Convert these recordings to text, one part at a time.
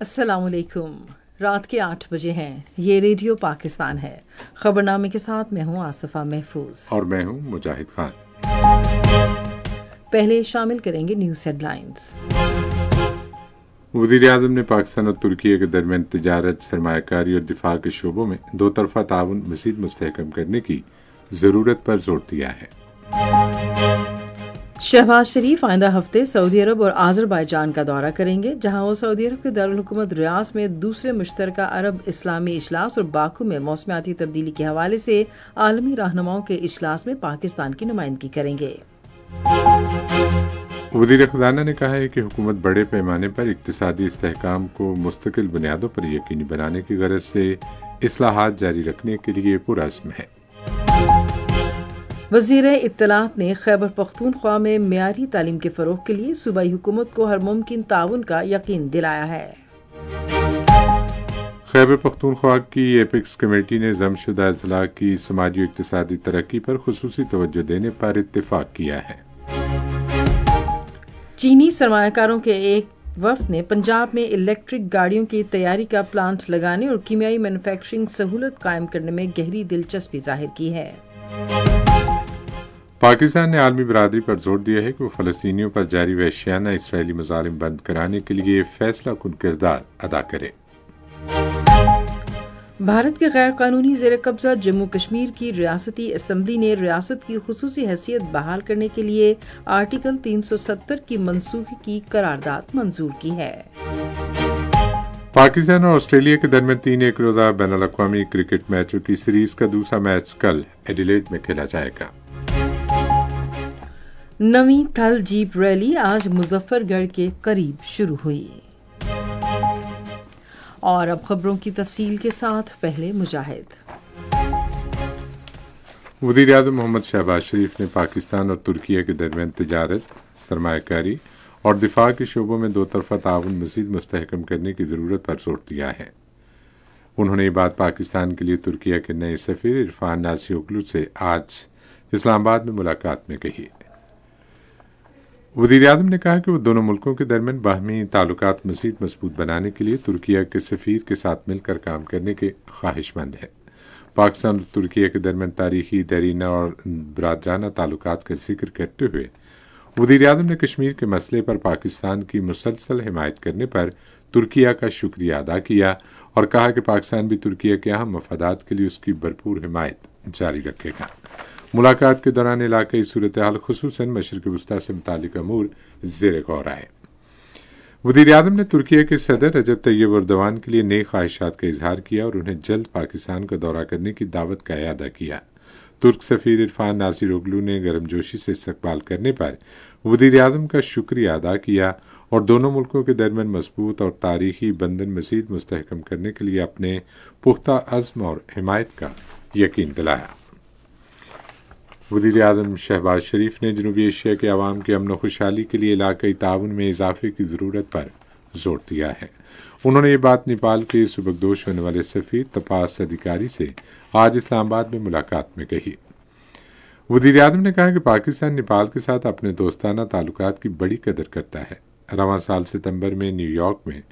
असलकुम रात के आठ बजे हैं ये रेडियो पाकिस्तान है खबरनामे के साथ मैं हूँ आसफ़ा महफूज और मैं हूँ मुजाहिद खान पहले शामिल करेंगे न्यूज़ हेडलाइंस वजीर अजम ने पाकिस्तान और तुर्की के दरमियान तजारत सरमाकारी और दिफा के शोबों में दो तरफा ताउन मजीद मस्तकम करने की ज़रूरत पर जोर दिया है शहबाज शरीफ आइंदा हफ्ते सऊदी अरब और आज़रबाईजान का दौरा करेंगे जहां वो सऊदी अरब के दारकूमत रियाज में दूसरे मुश्तर अरब इस्लामी इजलास और बाकू में मौसमियाती तब्दीली के हवाले से आलमी रहनुमाओं के अजलास में पाकिस्तान की नुमाइंदगी करेंगे वजीर खजाना ने कहा है कि हुकूमत बड़े पैमाने पर इकतदी इसकाम को मुस्तकिल बुनियादों पर यकीनी बनाने की गरज से असलाहत जारी रखने के लिए पुरस्म है वजीर इतलात ने खैबर पख्तूनख्वा में मीरी तालीम के फ़रोग के लिए सूबाई हुकूमत को हर मुमकिन ताउन का यकीन दिलाया है खैबर पख्तूनख्वा की एपिक्स कमेटी ने जमशुदा अजला की समाजी इकतदी तरक्की पर खसूस तोज्जो देने पर इतफाक़ किया है चीनी सरमाकारों के एक वफ ने पंजाब में इलेक्ट्रिक गाड़ियों की तैयारी का प्लांट लगाने और कीमियाई मैन्युफैक्चरिंग सहूलत कायम करने में गहरी दिलचस्पी जाहिर की है पाकिस्तान ने आलमी बरदरी पर जोर दिया है कि वह फलस्तियों पर जारी वैशियाना इसराइली मजालिम बंद कराने के लिए फैसला कन किरदार अदा करे भारत के गैर कानूनी जेर कब्जा जम्मू कश्मीर की रियासती असम्बली ने रियासत की खसूस हैसियत बहाल करने के लिए आर्टिकल 370 की मनसूख की करारदाद मंजूर की है पाकिस्तान और ऑस्ट्रेलिया के दरमियान तीन एक रोजा बैन अवी क्रिकेट मैचों की सीरीज का दूसरा मैच कल एडिलेड में खेला जाएगा नवी थल जीप रैली आज मुजफ्फरगढ़ के करीब शुरू हुई और अब खबरों की तफसील के साथ पहले मुजाहिद वजीर अजम मोहम्मद शहबाज शरीफ ने पाकिस्तान और तुर्किया के दरमियान तजारत सरमाकारी और दिफा के शोबों में दो तरफा ताउन मजीद मस्तकम करने की ज़रूरत पर जोर दिया है उन्होंने ये बात पाकिस्तान के लिए तुर्किया के नए सफ़ीर इरफान नासी से आज इस्लामाबाद में मुलाकात में कही वजीर आजम ने कहा कि वो दोनों मुल्कों के दरमियान बाहमी ताल्लुक मजीद मजबूत बनाने के लिए तुर्किया के सफ़ीर के साथ मिलकर काम करने के ख्वाहिशमंद है पाकिस्तान और तुर्किया के दरमियान तारीखी दरीना और बरदराना ताल्लुक का जिक्र करते हुए वजीर आजम ने कश्मीर के मसले पर पाकिस्तान की मुसलसल हिमायत करने पर तुर्किया का शुक्रिया अदा किया और कहा कि पाकिस्तान भी तुर्किया के अहम मफादात के लिए उसकी भरपूर हिमायत जारी रखेगा मुलाकात के दौरान इलाकई सूरत हाल खसूस मशरक वस्ती से मुतल अमूर जेर गौर आए वजीर अजम ने तुर्की के सदर रजब तैयब उर्दवान के लिए नई ख्वाहिशात का इजहार किया और उन्हें जल्द पाकिस्तान का दौरा करने की दावत का अदा किया तुर्क सफ़ीर इरफान नासिर उगलू ने गर्मजोशी से इस्तकबाल करने पर वजीर आजम का शुक्रिया अदा किया और दोनों मुल्कों के दरमियान मजबूत और तारीखी बंधन मजीद मुस्तकम करने के लिए अपने पुख्ता अज़म और हमायत का यकीन दिलाया वजी अजम शहबाज शरीफ ने जनूबी एशिया के आवाम की अमन खुशहाली के लिए इलाकई ताउन में इजाफे की ज़रूरत पर जोर दिया है उन्होंने ये बात नेपाल के सुबकदोश होने वाले सफ़ीर तपास अधिकारी से आज इस्लामाबाद में मुलाकात में कही वजीर अजम ने कहा कि पाकिस्तान नेपाल के साथ अपने दोस्ताना ताल्लुक की बड़ी कदर करता है रवा साल सितम्बर में न्यूयॉर्क में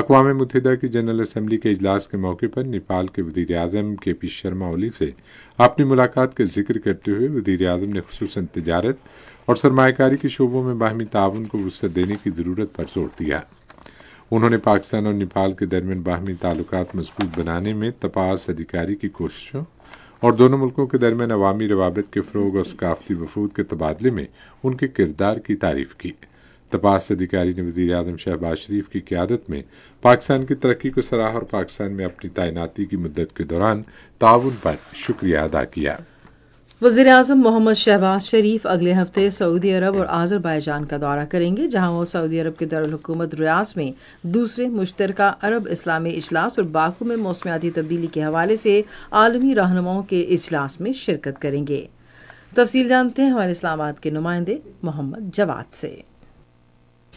अकवा मुतहदा की जनरल असम्बली के अजलास के मौके पर नेपाल के वजीर अजम के पी शर्मा ओली से अपनी मुलाकात का जिक्र करते हुए वजीर अजम ने खसूस तजारत और सरमाकारी के शोबों में बाहमी ताउन को वसत देने की ज़रूरत पर जोर दिया उन्होंने पाकिस्तान और नेपाल के दरमियान बाहमी ताल्लुक मजबूत बनाने में तपास अधिकारी की कोशिशों और दोनों मुल्कों के दरमियान अवामी रवाबत के फ़रोग और सकाफती वफूद के तबादले में उनके किरदार की तारीफ की तपास अधिकारी ने वजीर अजम शहबाज शरीफ की क्यादत में पाकिस्तान की तरक्की को सराह और पाकिस्तान में अपनी तैनाती की मदद के दौरान ताउन पर शुक्रिया अदा किया वजीर अजम मोहम्मद शहबाज शरीफ अगले हफ्ते सऊदी अरब और आज़रबाईजान का दौरा करेंगे जहां वो सऊदी अरब के दारकूमत रियाज में दूसरे मुश्तर अरब इस्लामी इजलास और बाकू में मौसमियाती तब्दीली के हवाले से आलमी रहनुमाओं के इजलास में शिरकत करेंगे तफसील जानते हैं हमारे इस्लामाबाद के नुमाइंदे मोहम्मद जवाद से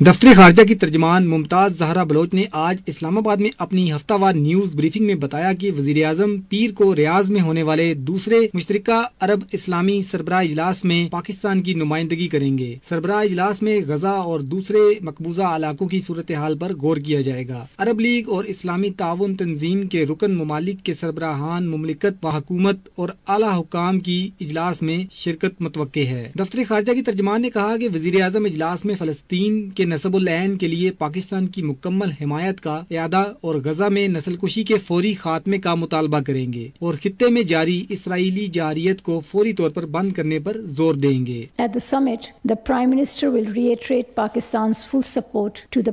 दफ्तर खारजा की तर्जमान मुमताज़ जहरा बलोच ने आज इस्लामाबाद में अपनी हफ्तावार न्यूज़ ब्रीफिंग में बताया कि वजीर अजम पीर को रियाज में होने वाले दूसरे मुश्तर अरब इस्लामी सरबरा इजलास में पाकिस्तान की नुमाइंदगी करेंगे सरबरा इजलास में गजा और दूसरे मकबूजा इलाकों की सूरत हाल पर गौर किया जाएगा अरब लीग और इस्लामी ताउन तंजीम के रुकन ममालिक के सरबराहान ममलिकत व हकूमत और अला हुकाम की इजलास में शिरकत मतवे है दफ्तर खारजा की तर्जमान ने कहा की वजीर अजम इजलास में फलस्तीन के के के लिए पाकिस्तान की मुकम्मल हमायत का अदा और गजा में नसलकुशी के फौरी खात्मे का मुतालबा करेंगे और खत्े में जारी इसराइली जारियत को फौरी तौर पर बंद करने पर जोर देंगे at the summit the prime minister will Pakistan full support to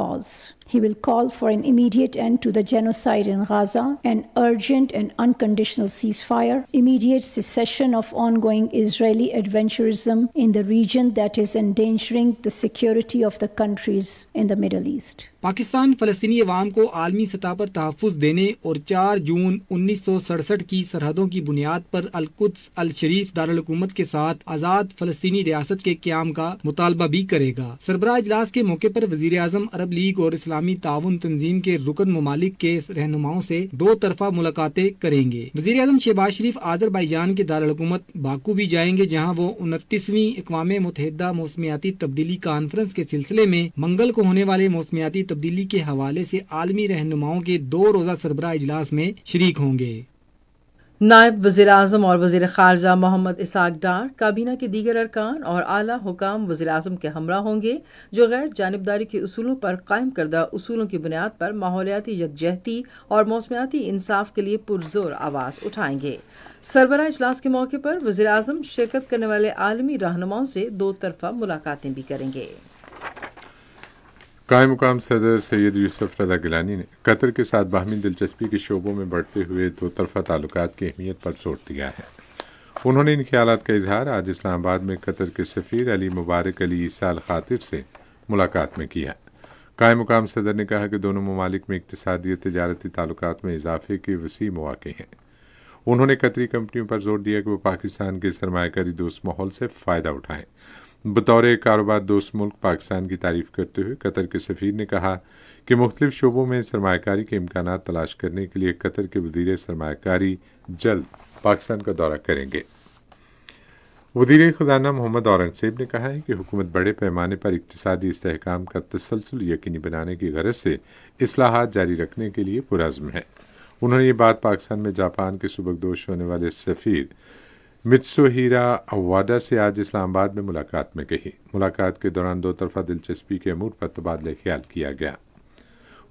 cause He will call for an immediate end to the genocide in Gaza, an urgent and unconditional ceasefire, immediate cessation of ongoing Israeli adventurism in the region that is endangering the security of the countries in the Middle East. Pakistan फलस्तनी अवाम को आलमी सतह पर तहफ़ देने और चार जून उन्नीस सौ सड़सठ की सरहदों की बुनियाद पर अलकुद्स अल शरीफ दारकूमत के साथ आज़ाद फलस्तनी रियासत के क्याम का मुतालबा भी करेगा सरबराह इजलास के मौके पर वजीर अजम अरब लीग और इस्लामी ताउन तंजीम के रुकन ममालिक के रहनुमाओं से दो तरफा मुलाकातें करेंगे वजीर अजम शहबाज शरीफ आजरबाईजान के दारकूमत बाकू भी जाएंगे जहाँ वो उनतीसवीं अकवा मुतहदा मौसमियाती तब्दीली कॉन्फ्रेंस के सिलसिले में मंगल को होने वाले मौसमियाती तब्दीली के हवाले से आलमी रहनुमाओं के दो रोज़ा सरबरा इजलास में शरीक होंगे नायब वजीर अजम और वजीर खारजा मोहम्मद इसाक डार काबीना के दीगर अरकान और आला हुकाम वजीर अजम के हमरा होंगे जो गैर जानबदारी के असूलों पर कायम करदा असूलों की बुनियाद पर माहौलियाती यकजहती और मौसमियाती इंसाफ के लिए पुरजोर आवाज़ उठाएंगे सरबरा इजलास के मौके पर वजीर अजम शिरकत करने वाले आलमी रहनुमाओं से दो तरफा मुलाकातें भी करेंगे कायम मुकाम सदर सैद यूसुफ रदा गिलानी ने कतर के साथ बाहमी दिलचस्पी के शोबों में बढ़ते हुए दो तरफा ताल्लुक की अहमियत पर जोर दिया है उन्होंने इन ख्याल का इजहार आज इस्लामाबाद में कतर के सफ़ीर अली मुबारक अली ईसा खातिर से मुलाकात में किया कायम मुकाम सदर ने कहा कि दोनों ममालिक में इकतदी तजारती ताल्लुक में इजाफे के वसी मौक़े हैं उन्होंने कतरी कंपनियों पर जोर दिया कि वह पाकिस्तान के सरमाकारी दोस्त माहौल से फ़ायदा उठाएं बतौर कारोबार दोस्त मुल्क पाकिस्तान की तारीफ करते हुए कतर के सफ़ीर ने कहा कि मुख्तलिफ शोबों में सरमाकारी के इम्कान तलाश करने के लिए कतर के वजीर सरमाकारी जल्द पाकिस्तान का दौरा करेंगे वजीर खजाना मोहम्मद औरंगजेब ने कहा है कि हुकूमत बड़े पैमाने पर इकतदी इसकाम का तसलसल यकीनी बनाने की गरज से असलाहत जारी रखने के लिए पुरज़म है उन्होंने ये बात पाकिस्तान में जापान के सुबकदोश होने वाले सफ़ीर मित्सो हीरा से आज इस्लामाबाद में मुलाकात में कही मुलाकात के दौरान दो तरफा दिलचस्पी के अमूर पर तबादला ख्याल किया गया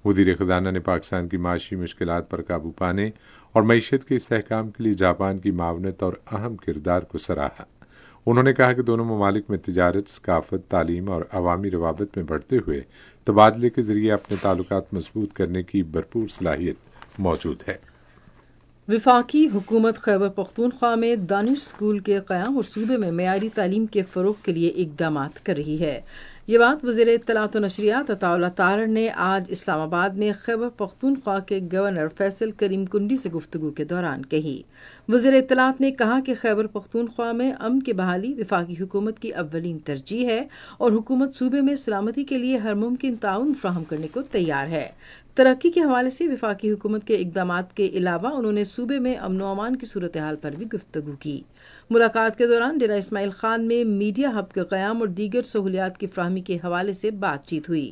वजीर खजाना ने पाकिस्तान की माशी मुश्किल पर काबू पाने और मीशत के इसकाम के लिए जापान की मावनत और अहम किरदार को सराहा उन्होंने कहा कि दोनों ममालिक में तजारत सकाफत तालीम और अवामी रवाबत में बढ़ते हुए तबादले के जरिए अपने ताल्लुक मजबूत करने की भरपूर सलाहियत मौजूद है विफाकी हुकूमत खैबर पख्तूनख्वा में दानिश स्कूल के क़्याम और सूबे में मयारी तालीम के फ़रोग के लिए इकदाम कर रही है ये बात वजीर इतलात नशरियात अताउल्ला तारण ने आज इस्लामाबाद में खैबर पख्तूनख्वा के गवर्नर फैसल करीम कुंडी से गुफ्तु के दौरान कही वजीर इतलात ने कहा कि खैबर पख्तूनख्वा में अम की बहाली विफाकी हुकूमत की अवलिन तरजीह है और हुकूमत सूबे में सलामती के लिए हर मुमकिन ताउन फ्राहम करने को तैयार है तरक्की के हवाले से विफाकी हुकूमत के इकदाम के अलावा उन्होंने सूबे में अमन अमान की सूरत हाल पर भी गुफ्तु की मुलाकात के दौरान डेरा इसमाइल खान में मीडिया हब के क्याम और दीगर सहूलियात की फ्राहमी के हवाले से बातचीत हुई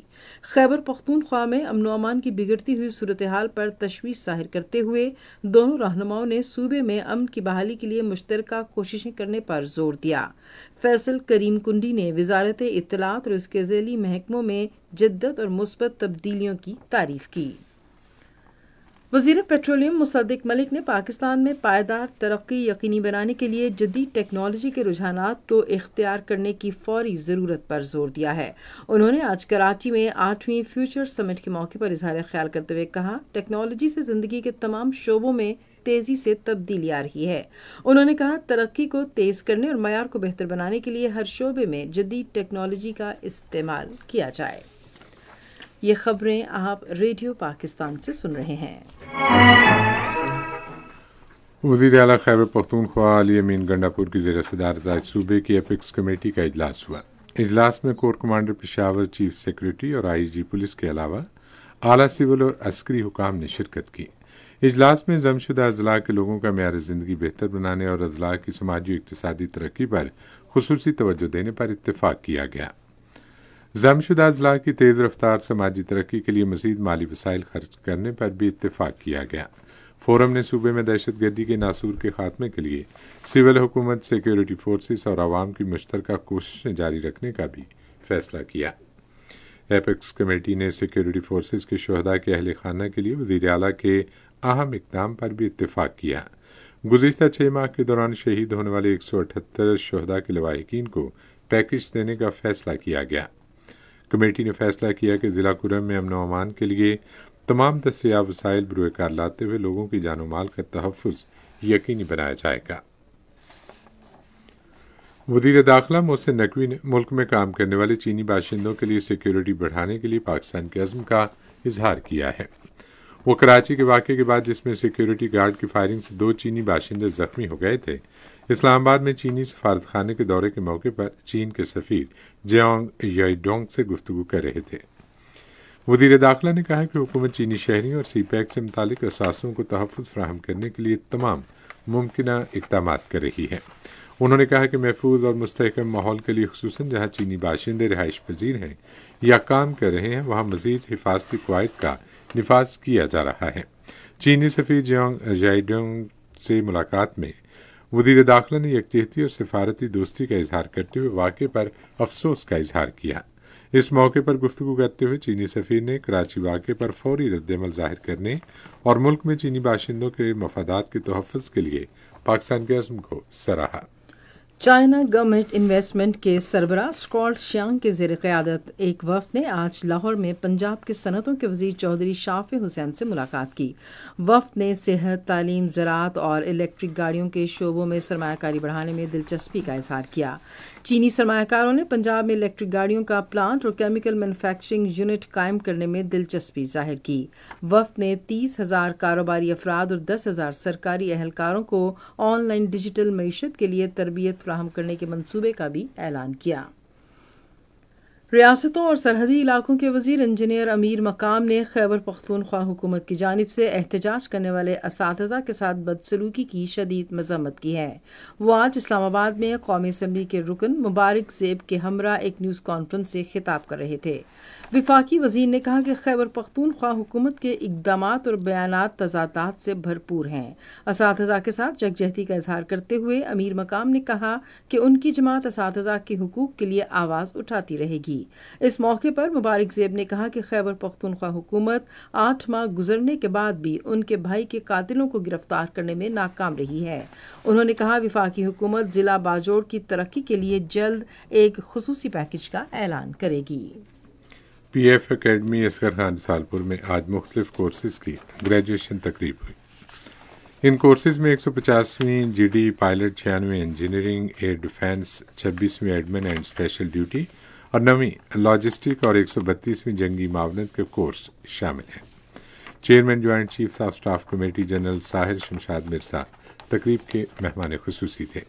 खैबर पख्तूनख्वा में अमन अमान की बिगड़ती हुई सूरत हाल पर तशवीश जाहिर करते हुए दोनों रहनुमाओं ने सूबे में अमन की बहाली के लिए मुश्तर कोशिशें करने पर जोर दिया फैसल करीम कुंडी ने वजारत इतलात और इसके जैली महकमों में जिद्दत और मुस्बत तब्दीलियों की तारीफ की वजीर पेट्रोलियम मुसदक मलिक ने पाकिस्तान में पायदार तरक्की यकीनी बनाने के लिए जदीद टेक्नोलॉजी के रुझान को इख्तियार करने की फौरी ज़रूरत पर जोर दिया है उन्होंने आज कराची में आठवीं फ्यूचर समिट के मौके पर इजहार ख्याल करते हुए कहा टेक्नोलॉजी से ज़िंदगी के तमाम शोबों में तेज़ी से तब्दीली आ रही है उन्होंने कहा तरक्की को तेज़ करने और मैार को बेहतर बनाने के लिए हर शोबे में जदीद टेक्नोलॉजी का इस्तेमाल किया जाए ये खबरें आप रेडियो पाकिस्तान से सुन रहे हैं वजीर अला खैबर पख्तूनख्वा अली अमीन गंडापुर की जेर सदारत आज सूबे की अपिक्स कमेटी का इजलास हुआ इजलास में core commander Peshawar chief secretary और आईजी पुलिस के अलावा आला सिविल और अस्करी हुकाम ने शिरकत की इजलास में जमशुदा अजला के लोगों का मैार ज़िंदगी बेहतर बनाने और अजला की समाजी इकतदी तरक्की पर खसूस तोज्जो देने पर इतफ़ाक़ किया गया जमशुदा अजला की तेज़ रफ्तार समाजी तरक्की के लिए मजीद माली वसाइल खर्च करने पर भी इतफाक़ किया गया फोरम ने सूबे में दहशत गर्दी के नासूर के खात्मे के लिए सिविल हुकूमत सिक्योरिटी फोर्सेस और आवाम की मुश्तर कोशिशें जारी रखने का भी फैसला किया एपेक्स कमेटी ने सिक्योरिटी फोर्सेस के शहदा के अहल खाना के लिए वजीर अला के अहम इकदाम पर भी इतफाक़ किया गुजशत छः माह के दौरान शहीद होने वाले एक सौ अठहत्तर शहदा के लवाकिन को पैकेज देने का फैसला किया गया कमेटी ने फैसला किया कि ज़िला कुरम में अमन अमान के लिए तमाम दस्तियाब वसाइल बुरकार लाते हुए लोगों की जान माल का तहफ़ यकीनी बनाया जाएगा वजीर दाखिला मोहसिन नकवी ने मुल्क में काम करने वाले चीनी बाशिंदों के लिए सिक्योरिटी बढ़ाने के लिए पाकिस्तान के अज़म का इजहार किया है वो कराची के वाक़े के बाद जिसमें सिक्योरिटी गार्ड की फायरिंग से दो चीनी बाशिंदे ज़ख्मी हो गए थे इस्लामाबाद में चीनी सफारतखाने के दौरे के मौके पर चीन के सफ़ीर जियांग याइडोंग से गुफ्तु कर रहे थे वजीर दाखिला ने कहा कि हुकूमत चीनी शहरी और सी पैक से मुतक असासों को तहफ़ फ्राहम करने के लिए तमाम मुमकिन इकदाम कर रही है उन्होंने कहा कि महफूज और मुस्तकम माहौल के लिए खसूस जहाँ चीनी बाशिंदे रहाइश पजीर हैं या काम कर रहे हैं वहाँ मजीद हिफाजती कवायद का नफाज किया जा रहा है चीनी सफ़ी जियांग जाइडोंग से मुलाकात में वजीर दाखिला ने यकजहती और सिफारती दोस्ती का इजहार करते हुए वाक़े पर अफसोस का इजहार किया इस मौके पर गुफ्तु करते हुए चीनी सफ़ीर ने कराची वाक़े पर फौरी रद्दमल जाहिर करने और मुल्क में चीनी बाशिंदों के मफादात के तहफ़ के लिए पाकिस्तान के अज़म को सराहा चाइना गवर्नमेंट इन्वेस्टमेंट के सरबरा स्कॉट श्यांग के जेर क़्यादत एक वफद ने आज लाहौर में पंजाब के सनतों के वजीर चौधरी शाफे हुसैन से मुलाकात की वफद ने सेहत तालीम ज़रात और इलेक्ट्रिक गाड़ियों के शोबों में सरमाकारी बढ़ाने में दिलचस्पी का इजहार किया चीनी सरमाकारों ने पंजाब में इलेक्ट्रिक गाड़ियों का प्लांट और केमिकल मैनुफैक्चरिंग यूनिट कायम करने में दिलचस्पी जाहिर की वफद ने तीस हज़ार कारोबारी अफराद और दस हज़ार सरकारी अहलकारों को ऑनलाइन डिजिटल मीशत के लिए तरबियत फ्राहम करने के मंसूबे का भी ऐलान किया रियासतों और सरहदी इलाकों के वजीर इंजीनियर अमीर मकाम ने खैबर पख्तूनख्वा हुकूमत की जानब से एहतजाज करने वाले इस के साथ बदसलूकी की शदीद मजम्मत की है वो आज इस्लामाबाद में कौमी असम्बली के रुकन मुबारक जेब के हमरा एक न्यूज़ कॉन्फ्रेंस से खिताब कर रहे थे विफाकी वजीर ने कहा कि खैबर पख्तूनख्वा हुकूमत के इकदाम और बयान तजादात से भरपूर हैं इस के साथ जगजहती का इजहार करते हुए अमीर मकाम ने कहा कि उनकी जमात इस के हकूक़ के लिए आवाज़ उठाती रहेगी इस मौके पर मुबारक जेब ने कहा कि खैबर पख्तूनख्वा हुकूमत आठ माह गुजरने के बाद भी उनके भाई के कातिलों को गिरफ्तार करने में नाकाम रही है उन्होंने कहा विफाकी हुकूमत ज़िला बाजोड़ की तरक्की के लिए जल्द एक खसूसी पैकेज का ऐलान करेगी P F academy Asghar Khan Salpur में आज मुख्तलिफ कोर्सेज की ग्रेजुएशन तकरीब हुई इन कोर्सेज में एक सौ पचासवीं जी डी पायलट छियानवे इंजीनियरिंग एयर डिफेंस छब्बीसवीं एडमिन एंड स्पेशल ड्यूटी और नवी लॉजिस्टिक और एक सौ बत्तीसवीं जंगी मावनत के कोर्स शामिल हैं chairman joint chief of staff committee general Sahir Shamshad Mirza तकरीब के मेहमान खसूसी थे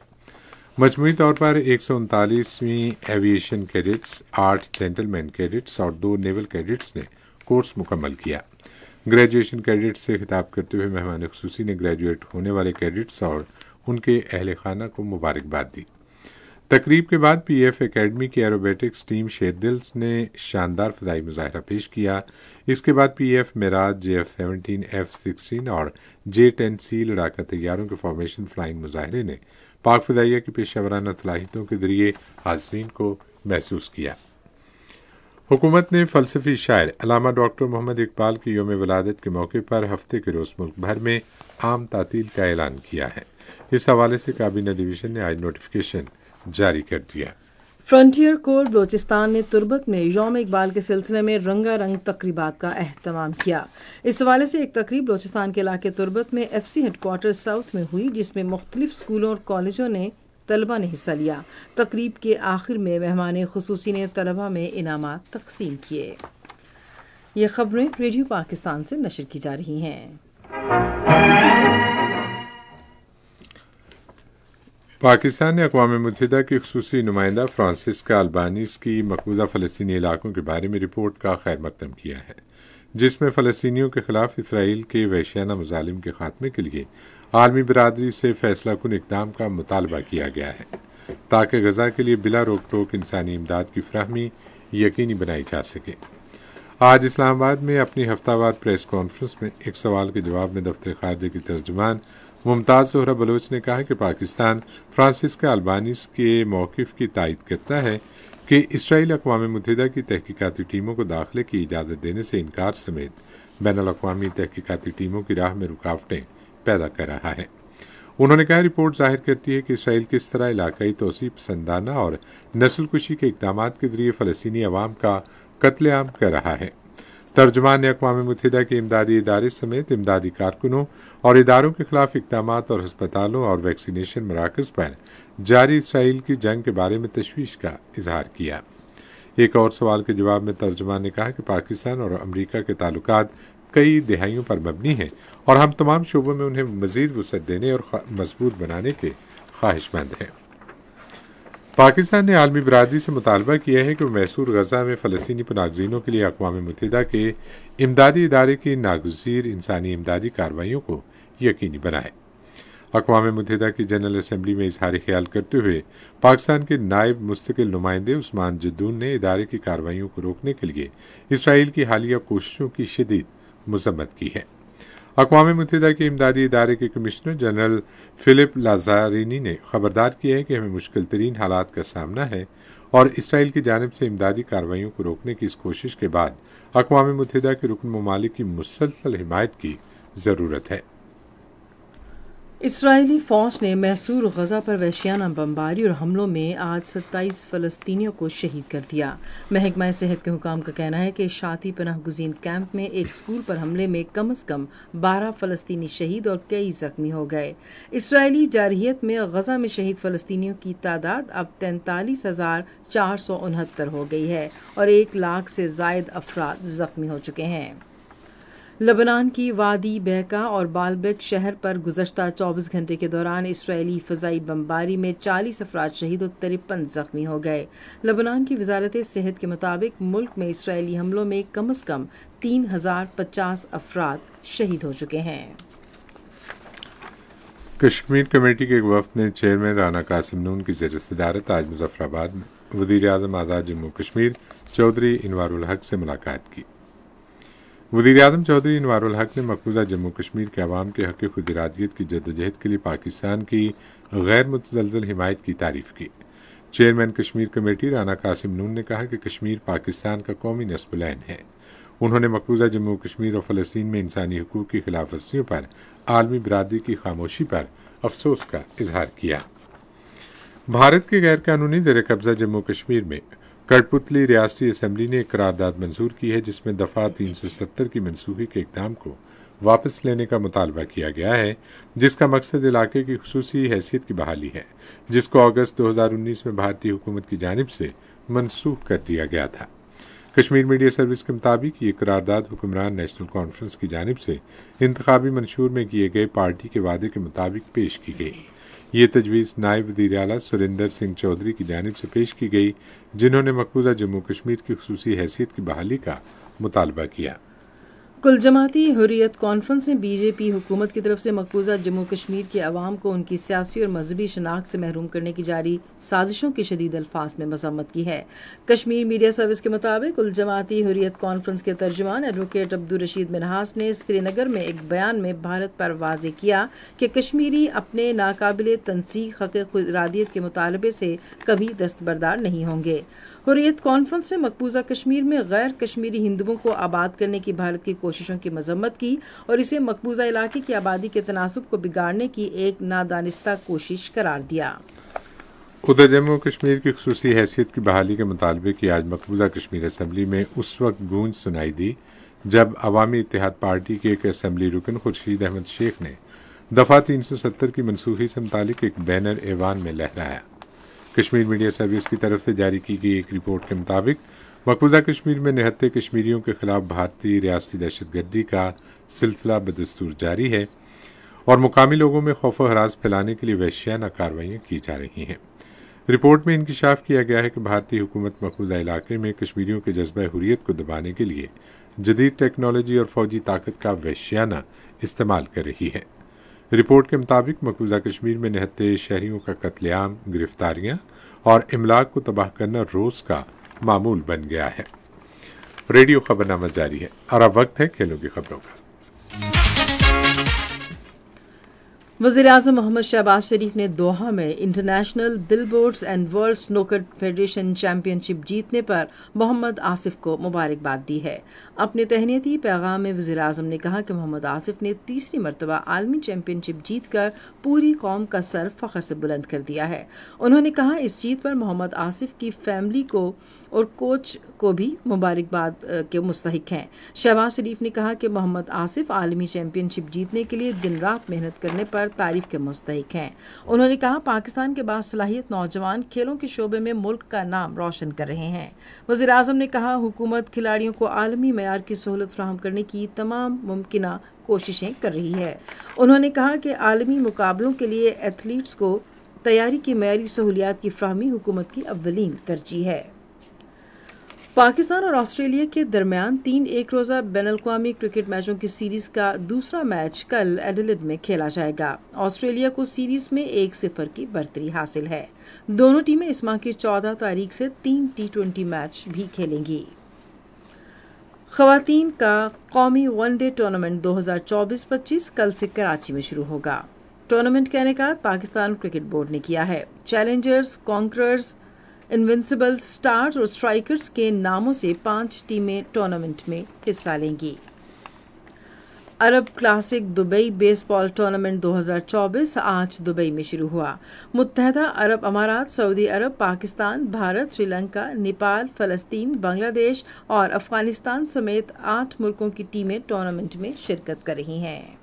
मजमू तौर पर एक सौ उनतालीसवीं एविएशन कैडेट्स आठ जेंटलमैन कैडेट्स और दो नेवल कैडेट्स ने कोर्स मुकम्मल किया ग्रेजुएशन कैडेट्स से खिताब करते हुए मेहमान खसूसी ने ग्रेजुएट होने वाले कैडेट्स और उनके अहल खाना को मुबारकबाद दी तकरीब के बाद पी एफ अकेडमी की एरोबेटिक्स टीम शेरदिल ने शानदार फदाई मुजाहरा पेश किया इसके बाद P F Mirage J F seventeen F sixteen और जे टेन सी लड़ाका तैयारों के फॉर्मेशन फ्लाइंग मुजाहरे ने पाक फदाइया की पेशा वाराना सलाहितों के ज़रिए हाजरीन को महसूस किया हुकूमत ने फ़लसफ़ी शायर अलामा डॉक्टर मोहम्मद इकबाल की योम वलादत के मौके पर हफ्ते के रोज़ मुल्क भर में आम तातील का ऐलान किया है इस हवाले से काबीना डिवीज़न ने आज नोटिफिकेशन जारी कर दिया फ्रंटियर कोर बलोचिस्तान ने तुर्बत में योम इकबाल के सिलसिले में रंगारंग तकरीबात का अहतमाम किया इस हवाले से एक तकरीब बलोचिस्तान के इलाके तुर्बत में एफ सी हेडकोार्टर साउथ में हुई जिसमें मुख्तलिफ स्कूलों और कॉलेजों ने तलबा ने हिस्सा लिया तकरीब के आखिर में मेहमान खसूसी ने तलबा में इनाम तकसीम किए ये खबरें रेडियो पाकिस्तान से नशर की जा रही हैं पाकिस्तान ने अकवा मुतहदा के खसूस नुमाइंदा फ्रांसिसका अल्बानीस की मकबूजा फ़लस्तनी इलाकों के बारे में रिपोर्ट का खैर मकदम किया है जिसमें फ़लस्तियों के ख़िलाफ़ इसराइल के वैशाना मुजालिम के खात्मे के लिए आलमी बरदरी से फैसला कन इकदाम का मुतालबा किया गया है ताकि गजा के लिए बिला रोक टोक इंसानी इमदाद की फ्राहमी यकीनी बनाई जा सके आज इस्लामाबाद में अपनी हफ्तावार प्रेस कॉन्फ्रेंस में एक सवाल के जवाब में दफ्तर खारजे के तर्जुमान मुमताज़ जोहरा बलोच ने कहा कि पाकिस्तान फ्रांसिस के अल्बानिस के मौकफ की तायद करता है कि इसराइल अकवा मुतहदा की तहकीकती टीमों को दाखिले की इजाज़त देने से इनकार समेत बैन अवी तहकीकती टीमों की राह में रुकावटें पैदा कर रहा है उन्होंने कहा रिपोर्ट जाहिर करती है कि इसराइल किस तरह इलाकई तोसी पसंदाना और नस्ल कुशी के इकदाम के जरिए फ़लस्तनी आवाम का कत्लेआम कर रहा है तर्जुमान ने अकवा मुतहदा के इमदादी इदारे समेत इमदादी कारकुनों और इदारों के खिलाफ इकदाम और हस्पतालों और वैक्सीनेशन मराकज पर जारी इसराइल की जंग के बारे में तशवीश का इजहार किया एक और सवाल के जवाब में तर्जमान ने कहा कि पाकिस्तान और अमरीका के ताल्लुक कई दहाइयों पर मबनी हैं और हम तमाम शोबों में उन्हें मजीद वसत देने और मजबूत बनाने के ख्वाहिशमंद हैं पाकिस्तान ने आलमी बरदरी से मुतालबा किया है कि वह मैसूर गजा में फ़लस्तनी पनागजीनों के लिए अकवा मुतहदा के इमदादी इदारे की नागजीर इंसानी इमदादी कार्रवाइयों को यकीनी बनाए अकवा मुतहदा की जनरल असम्बली में इजहार ख्याल करते हुए पाकिस्तान के नायब मुस्तकिल नुमाइंदे उस्मान जद्दून ने इदारे की कार्रवाइयों को रोकने के लिए इसराइल की हालिया कोशिशों की शदीद मजम्मत की है अकवा मुतहदा के इमदादी इदारे के कमिश्नर जनरल फ़िलिप लाजारिनी ने खबरदार किया है कि हमें मुश्किल तरीन हालात का सामना है और इसराइल की जानब से इमदादी कार्रवाई को रोकने की इस कोशिश के बाद अकवा मुतहदा के रुकन ममालिक की मुसलसल हिमायत की ज़रूरत है इसराइली फ़ौज ने मैसूर गज़ा पर वैशियाना बमबारी और हमलों में आज 27 फलस्तियों को शहीद कर दिया महकमा सेहत के हुकाम का कहना है कि शाती पनाह गुजीन कैंप में एक स्कूल पर हमले में कम अज़ कम 12 फ़लस्तीनी शहीद और कई ज़ख्मी हो गए इसराइली जारहीत में गज़ा में शहीद फलस्तियों की तादाद अब तैंतालीस हज़ार चार सौ उनहत्तर हो गई है और एक लाख से जायद अफराद ज़ख्मी हो चुके हैं लबनान की वादी बहका और बालबेक शहर पर गुजशत 24 घंटे के दौरान इसराइली फ़जाई बमबारी में 40 अफराज शहीद और तिरपन जख्मी हो गए लबनान की वजारत सेहत के मुताबिक मुल्क में इसराइली हमलों में कम अज़ कम तीन हज़ार पचास अफराद शहीद हो चुके हैं कश्मीर कमेटी के एक वफद ने चेयरमैन राना कासिम नून की जेर सदारत आज मुजफ्फराबाद में वजीर अजम आज़ाद जम्मू कश्मीर चौधरी इनवार हक से मुलाकात की वजीर अजम चौधरी इनवार हक ने मकबूजा जम्मू कश्मीर के आवाम के हक खुद की जदोजहद के लिए पाकिस्तान की गैर मुतजलजल हिमायत की तारीफ की चेयरमैन कश्मीर कमेटी राना कासिम नून ने कहा कि कश्मीर पाकिस्तान का कौमी नस्बुलैन है उन्होंने मकबूजा जम्मू कश्मीर और फलस्तीन में इंसानी हकूक़ की खिलाफ वर्जियों पर आलमी बरदरी की खामोशी पर अफसोस का इजहार किया भारत के गैर कानूनी जर कब्ज़ा जम्मू कश्मीर में कठपुतली रियासी असम्बली ने एक करारदाद मंजूर की है जिसमें दफ़ा तीन सौ सत्तर की मनसूखी के इकदाम को वापस लेने का मुतालबा किया गया है जिसका मकसद इलाके की खसूस हैसियत की बहाली है जिसको अगस्त दो हजार उन्नीस में भारतीय हुकूमत की जानब से मनसूख कर दिया गया था कश्मीर मीडिया सर्विस के मुताबिक ये करारदाद हुक्मरान नेशनल कॉन्फ्रेंस की जानब से इंतबी मंशूर में किए गए पार्टी के वादे के मुताबिक पेश की गई ये तजवीज़ नायब वजीर अला सुरेंद्र सिंह चौधरी की जानब से पेश की गई जिन्होंने मकबूजा जम्मू कश्मीर की खसूसी हैसियत की बहाली का मुतालबा किया कुल जमाती हुरियत कॉन्फ्रेंस ने बीजेपी हुकूमत की तरफ से मकबूजा जम्मू कश्मीर के आवाम को उनकी सियासी और मजहबी शनाख्त से महरूम करने की जारी साजिशों के शदीद अल्फाज में मजम्मत की है कश्मीर मीडिया सर्विस के मुताबिक कुल जमाती हुरियत कॉन्फ्रेंस के तर्जुमान एडवोकेट अब्दुल रशीद मिनहास ने श्रीनगर में एक बयान में भारत पर वाज किया कि कश्मीरी अपने नाकबिल तनसीख हक इरादियत के मुतालबे से कभी दस्तबरदार नहीं होंगे हुरियत कॉन्फ्रेंस ने मकबूजा कश्मीर में गैर कश्मीरी हिंदुओं को आबाद करने की भारत की कोशिशों की मजम्मत की और इसे मकबूजा इलाके की आबादी के तनासब को बिगाड़ने की एक नादानिश्ता कोशिश करार दिया उधर जम्मू कश्मीर की खसूस हैसियत की बहाली के मुताबिक की आज मकबूजा कश्मीर असम्बली में उस वक्त गूंज सुनाई दी जब अवामी इतिहाद पार्टी के एक असम्बली रुकन खुर्शीद अहमद शेख ने दफ़ा तीन सौ सत्तर की मनसूखी से मुतालिक एक बैनर ऐवान में लहराया कश्मीर मीडिया सर्विस की तरफ से जारी की गई एक रिपोर्ट के मुताबिक मकबूजा कश्मीर में निहत्ते कश्मीरियों के खिलाफ भारतीय रियासती दहशतगर्दी का सिलसिला बदस्तूर जारी है और मुकामी लोगों में खौफ हरास फैलाने के लिए वैश्याना कार्रवाइयाँ की जा रही हैं रिपोर्ट में इंकशाफ किया गया है कि भारतीय हुकूमत मकबूजा इलाके में कश्मीरियों के जज्बा हुरियत को दबाने के लिए जदीद टेक्नोलॉजी और फौजी ताकत का वैश्याना इस्तेमाल कर रही है रिपोर्ट के मुताबिक मकबूजा कश्मीर में निहत्ते शहरीों का कत्लेआम गिरफ्तारियां और इमलाक को तबाह करना रोज़ का मामूल बन गया है रेडियो खबरनामा जारी है और अब वक्त है खेलों की खबरों का वजीर अजम मोहम्मद शहबाज शरीफ ने दोहा में international billiards and world snooker federation championship जीतने पर मोहम्मद आसिफ को मुबारकबाद दी है अपने तहनीती पैगाम में वजीर अजम ने कहा कि मोहम्मद आसिफ ने तीसरी मरतबा आलमी चैंपियनशिप जीत कर पूरी कौम का सर फ़ख्र से बुलंद कर दिया है उन्होंने कहा इस जीत पर मोहम्मद आसिफ की फैमिली को और कोच को भी मुबारकबाद के मुस्तक हैं शहबाज शरीफ ने कहा कि मोहम्मद आसिफ आलमी चैम्पियनशिप जीतने के लिए दिन रात मेहनत करने पर तारीफ के मुस्तक हैं उन्होंने कहा पाकिस्तान के बासलाहियत नौजवान खेलों के शोबे में मुल्क का नाम रोशन कर रहे हैं वजी अजम ने कहा हुकूमत खिलाड़ियों को आलमी मैार की सहूलत फ्राहम करने की तमाम मुमकिन कोशिशें कर रही है उन्होंने कहा कि आलमी मुकाबलों के लिए एथलीट्स को तैयारी की मैारी सहूलियात की फ्राहमी हुकूमत की अवलिन तरजीह है पाकिस्तान और ऑस्ट्रेलिया के दरमियान तीन एक रोज़ा बैन अवी क्रिकेट मैचों की सीरीज़ का दूसरा मैच कल एडलिड में खेला जाएगा ऑस्ट्रेलिया को सीरीज़ में एक सिफर की बढ़तरी हासिल है दोनों टीमें इस माह की चौदह तारीख से तीन टी ट्वेंटी मैच भी खेलेंगी खातन का कौमी वनडे टूर्नामेंट 2024-25 कल से कराची में शुरू होगा टूर्नामेंट का इनका पाकिस्तान क्रिकेट बोर्ड ने किया है चैलेंजर्स कॉन्करर्स इनविंसिबल स्टार्स और स्ट्राइकर्स के नामों से पांच टीमें टूर्नामेंट में हिस्सा लेंगी Arab classic Dubai baseball tournament 2024 आज दुबई में शुरू हुआ मुतहदा अरब अमारात सऊदी अरब पाकिस्तान भारत श्रीलंका नेपाल फलस्तीन बांग्लादेश और अफगानिस्तान समेत आठ मुल्कों की टीमें टूर्नामेंट में शिरकत कर रही हैं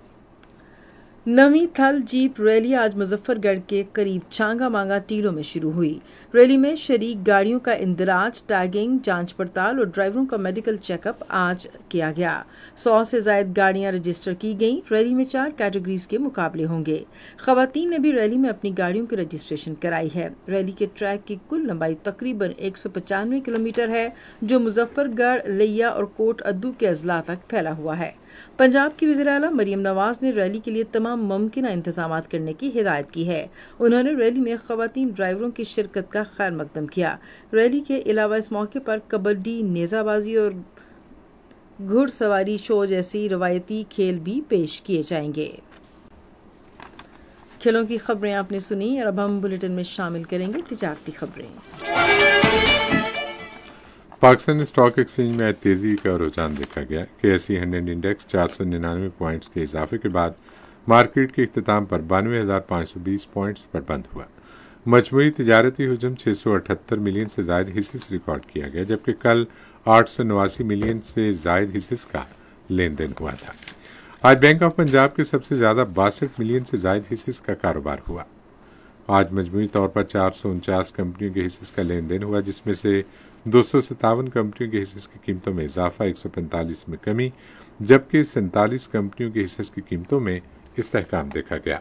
नवी थल जीप रैली आज मुजफ्फरगढ़ के करीब चांगा मांगा टीलों में शुरू हुई रैली में शरीक गाड़ियों का इंदिराज टैगिंग जांच पड़ताल और ड्राइवरों का मेडिकल चेकअप आज किया गया सौ से जायद गाड़ियां रजिस्टर की गयी रैली में चार कैटेगरीज के मुकाबले होंगे खातन ने भी रैली में अपनी गाड़ियों की रजिस्ट्रेशन कराई है रैली के ट्रैक की कुल लंबाई तकरीबन एक किलोमीटर है जो मुजफ्फरगढ़ लैया और कोट अद्दू के अजला तक फैला हुआ है पंजाब की वजी अला मरीम नवाज ने रैली के लिए तमाम मुमकिन इंतजाम करने की हिदायत की है उन्होंने रैली में खातन ड्राइवरों की शिरकत का खैर मकदम किया रैली के अलावा इस मौके पर कबड्डी नेज़ाबाजी और घुड़सवारी शो जैसी रवायती खेल भी पेश किए जाएंगे खेलों की खबरें आपने सुनी और अब हम बुलेटिन में शामिल करेंगे तजारती खबरें पाकिस्तान स्टॉक एक्सचेंज में तेज़ी का रुझान देखा गया के एस सी हंड्रेड इंडेक्स चार सौ निन्यानवे पॉइंट्स के इजाफे के बाद मार्केट के अख्ताम पर बानवे हज़ार पाँच सौ बीस पॉइंट्स पर बंद हुआ मजमूरी तजारती हजम छः सौ अठहत्तर मिलियन से जायद हिस्स रिकॉर्ड किया गया जबकि कल आठ सौ नवासी मिलियन से जायद हिस्स का लेन देन हुआ था आज बैंक ऑफ पंजाब के सबसे ज़्यादा बासठ मिलियन से जायद हिस्स का कारोबार हुआ आज मजमू तौर पर चार सौ उनचास कंपनियों के हिस्से का लेन देन हुआ जिसमें से दो सौ सतावन कंपनियों के हिस्से की कीमतों में इजाफा एक सौ पैंतालीस में कमी जबकि सैंतालीस कंपनियों के हिस्से की कीमतों में इस्तेकाम देखा गया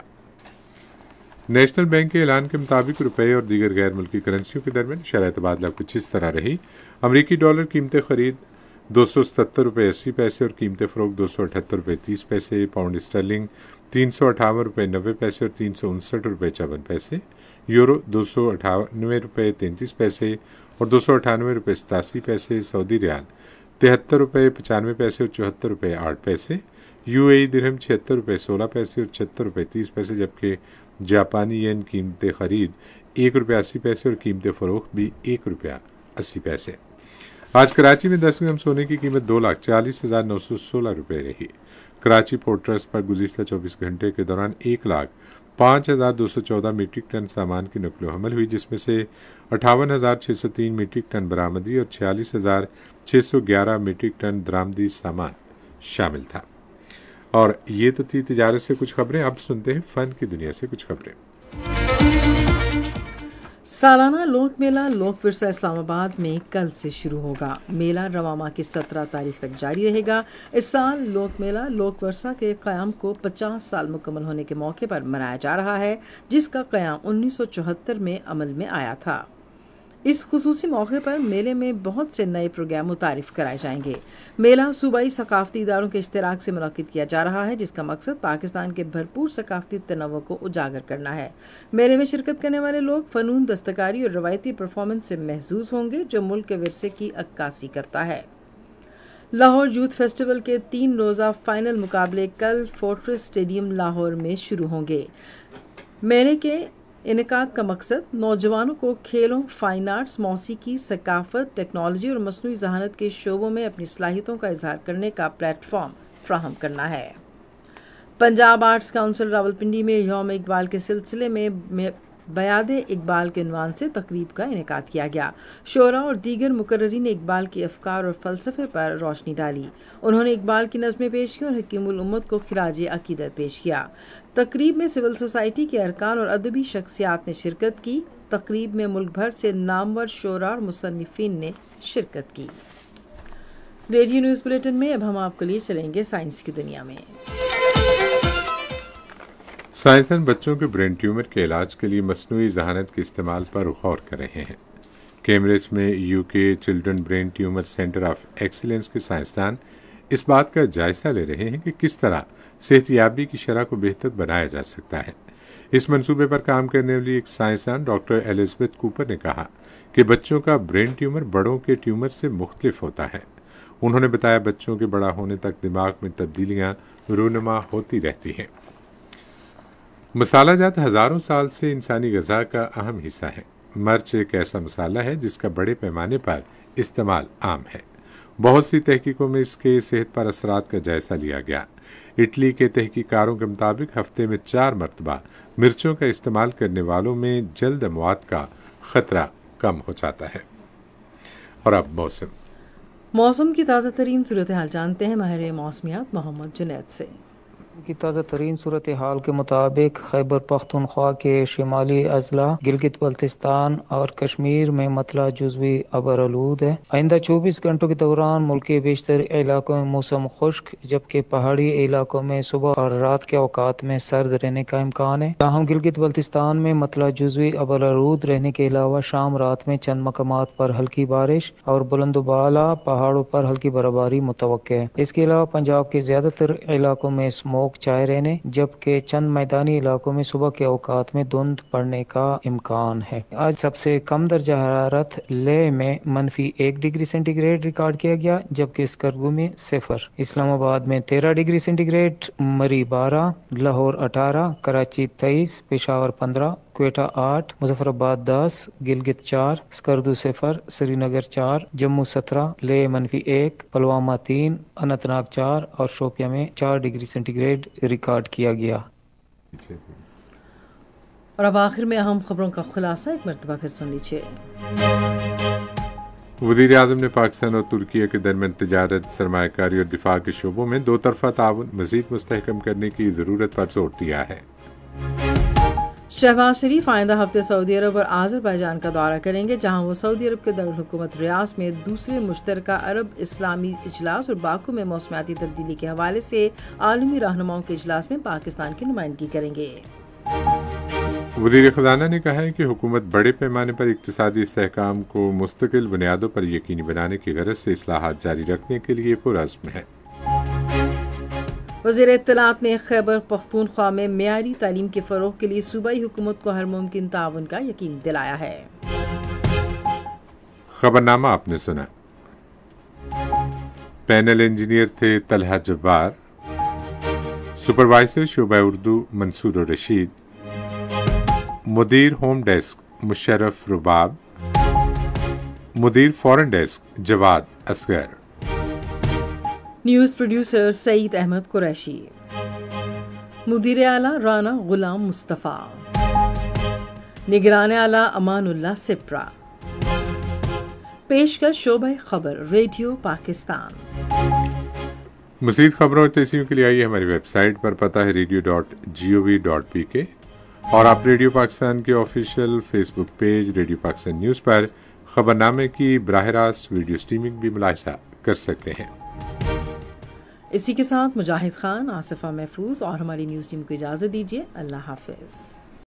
नेशनल बैंक के ऐलान के मुताबिक रुपये और दीगर गैर मुल्की करेंसियों के दरमियान शराब तबादला कुछ इस तरह रही अमरीकी डॉलर कीमतें खरीद दो सौ सतर रुपये अस्सी पैसे और कीमत फरोख दो सौ अठहत्तर रुपये तीस पैसे पाउंड स्टर्लिंग तीन सौ अठावन रुपये नब्बे पैसे और तीन सौ उनसठ रुपये चौवन पैसे यूरो दो सौ अठानवे रुपये तैंतीस पैसे और दो सौ अठानवे रुपये सतासी पैसे सऊदी रियाल तिहत्तर रुपये पचानवे पैसे और चौहत्तर रुपये आठ पैसे यू ए दिरहम छिहत्तर रुपये सोलह पैसे और छिहत्तर रुपये तीस पैसे जबकि जापानी येन कीमतें ख़रीद एक रुपया अस्सी पैसे और कीमतें फ़रोख्त भी एक रुपया अस्सी पैसे आज कराची में दस ग्राम सोने की कीमत दो लाख चालीस हज़ार नौ सौ सोलह रुपये रही कराची पोर्ट ट्रस्ट पर गुजशत चौबीस घंटे के दौरान एक लाख पाँच हज़ार दो सौ चौदह मीट्रिक टन सामान की नकलो हमल हुई जिसमें से अठावन हज़ार छः सौ तीन मीट्रिक टन बरामदी और छियालीस हज़ार छः सौ ग्यारह मीट्रिक टन दरामदी सामान शामिल था और ये तो थी तजारत से कुछ खबरें अब सुनते हैं फ़न की दुनिया से कुछ खबरें सालाना लोक मेला लोक विरसा इस्लामाबाद में कल से शुरू होगा मेला रवामा की सत्रह तारीख तक जारी रहेगा इस साल लोक मेला लोक वर्षा के क़्याम को पचास साल मुकम्मल होने के मौके पर मनाया जा रहा है जिसका क़्याम 1974 में अमल में आया था इस खसूस मौके पर मेले में बहुत से नए प्रोग्राम मुतारफ़ कराए जाएंगे मेला सूबाई सकाफती इदारों के इश्तराक से मनद किया जा रहा है जिसका मकसद पाकिस्तान के भरपूर सकाफती तनव को उजागर करना है मेले में शिरकत करने वाले लोग फ़नून दस्तकारी और रवायती परफॉर्मेंस से महजूज होंगे जो मुल्क के वरसे की अक्कासी करता है लाहौर यूथ फेस्टिवल के तीन रोज़ा फाइनल मुकाबले कल फोर्ट्रेस स्टेडियम लाहौर में शुरू होंगे मेले के इनका का मकसद नौजवानों को खेलों फ़ाइन आर्ट्स मौसीकी सकाफत टेक्नोलॉजी और मसनू जहानत के शोबों में अपनी सलाहितों का इजहार करने का प्लेटफॉर्म फ्राहम करना है पंजाब आर्ट्स काउंसिल रावलपिंडी में योम इकबाल के सिलसिले में बयाद इकबाल के नवान से तकरीब का इनका किया गया शोरा और दीगर मुकर्रीन ने इकबाल के अफकार और फलसफे पर रोशनी डाली उन्होंने इकबाल की नज़में पेश की और हकीमुल उम्मत को खराज अकीदत पेश किया तकरीब में सिविल सोसाइटी के अरकान और अदबी शख्सियात ने शिरकत की तकरीब में मुल्क भर से नामवर शोरा और मुसनफिन ने शिरकत की रेडियो न्यूज़ बुलेटिन में अब हम आपके लिए चलेंगे साइंस की दुनिया में साइंसदान बच्चों के ब्रेन ट्यूमर के इलाज के लिए मसनू जहानत के इस्तेमाल पर गौर कर रहे हैं कैमरेज में UK children brain tumour centre of excellence के साइंसदान इस बात का जायजा ले रहे हैं कि किस तरह सेहतियाबी की शरह को बेहतर बनाया जा सकता है इस मंसूबे पर काम करने वाली एक साइंसदान डॉक्टर एलिजबेथ कूपर ने कहा कि बच्चों का ब्रेन ट्यूमर बड़ों के ट्यूमर से मुख्तलिफ होता है उन्होंने बताया बच्चों के बड़ा होने तक दिमाग में तब्दीलियाँ रूनमा होती रहती हैं मसाला जात हज़ारों साल से इंसानी गजा का अहम हिस्सा है मर्च एक ऐसा मसाला है जिसका बड़े पैमाने पर इस्तेमाल आम है बहुत सी तहकीकों में इसके सेहत पर असरात का जायजा लिया गया इटली के तहकीकारों के मुताबिक हफ्ते में चार मरतबा मिर्चों का इस्तेमाल करने वालों में जल्द अमवाद का ख़तरा कम हो जाता है और अब मौसम मौसम की ताज़ा तरीन सूरत हाल जानते हैं माहिर मौसमियात मोहम्मद जुनेद से की ताज़ा तरीन सूरत हाल के मुताबिक खैबर पख्तनख्वा के शुमाली अजला गिलगित बल्तिस्तान और कश्मीर में मतला जुजवी अबर आलूद है आइंदा चौबीस घंटों के दौरान मुल्क के बेशतर इलाकों में मौसम खुश्क जबकि पहाड़ी इलाकों में सुबह और रात के अवकात में सर्द रहने का इम्कान है ताहम गिलगित बल्तिस्तान में मतला जुजवी अबर आलूद रहने के अलावा शाम रात में चंद मकाम पर हल्की बारिश और बुलंदबाला पहाड़ों पर हल्की बर्फबारी मुतव है इसके अलावा पंजाब के ज्यादातर इलाकों में स्मोक फॉग छाए रहने जबकि चंद मैदानी इलाकों में सुबह के अवकात में धुंध पड़ने का इम्कान है आज सबसे कम दर्जा हरारत ले में मनफी एक डिग्री सेंटीग्रेड रिकॉर्ड किया गया जबकि स्कर्गू में सिफर इस्लामाबाद में तेरह डिग्री सेंटीग्रेड मरी बारह लाहौर अठारह कराची तेईस पेशावर पंद्रह क्वेटा आठ मुजफ्फराबाद दस गिलगित चार स्कर्दू सिफर श्रीनगर चार जम्मू सत्रह ले मनफी एक पुलवामा तीन अनंतनाग चार और शोपिया में चार डिग्री सेंटीग्रेड रिकॉर्ड किया गया और अब आखिर में अहम खबरों का खुलासा एक मरतबा फिर सुन लीजिए वजीर अजम ने पाकिस्तान और तुर्की के दरमियान तजारत सरमाकारी और दिफा के शोबों में दो तरफा ताउन मजीद मुस्तकम करने की ज़रूरत पर जोर दिया है शहबाज शरीफ आइंदा हफ्ते सऊदी अरब और आज़रबाईजान का दौरा करेंगे जहां वो सऊदी अरब के दारकूमत रियाज में दूसरे मुश्तर अरब इस्लामी इजलास और बाकू में मौसमियाती तब्दीली के हवाले से आलमी रहनुमाओं के इजलास में पाकिस्तान की नुमाइंदगी करेंगे वजीर ख़जाना ने कहा है कि हुकूमत बड़े पैमाने पर इकतदी इसकाम को मुस्तकिल बुनियादों पर यकीनी बनाने की गरज से असलाहत जारी रखने के लिए पुरज़म है वजीर इतलात ने खैबर पख्तूनख्वा में मीरी तालीम के फरोह के लिए सूबाई हुकूमत को हर मुमकिन ताउन का यकीन दिलाया है खबरनामा आपने सुना पैनल इंजीनियर थे तलहा जब्बार सुपरवाइजर शोबा उर्दू मंसूर रशीद मुदीर होम डेस्क मुशरफ रुबाब मुदीर foreign desk Jawad Asghar news producer Saeed Ahmad Qureshi मुदीर आला राना गुलाम मुस्तफ़ा निगरान आला अमानुल्ला सिप्रा पेशकश शोब खबर रेडियो पाकिस्तान मजीद खबरों और तहसीलों के लिए आइए हमारी वेबसाइट पर पता है radio dot G O V dot P K और आप रेडियो पाकिस्तान के official Facebook page radio Pakistan news पर खबरनामे की बरह रास्त वीडियो स्ट्रीमिंग भी मुलाहिसा कर सकते हैं इसी के साथ मुजाहिद खान आसिफा महफूज और हमारी न्यूज़ टीम को इजाज़त दीजिए अल्लाह हाफिज़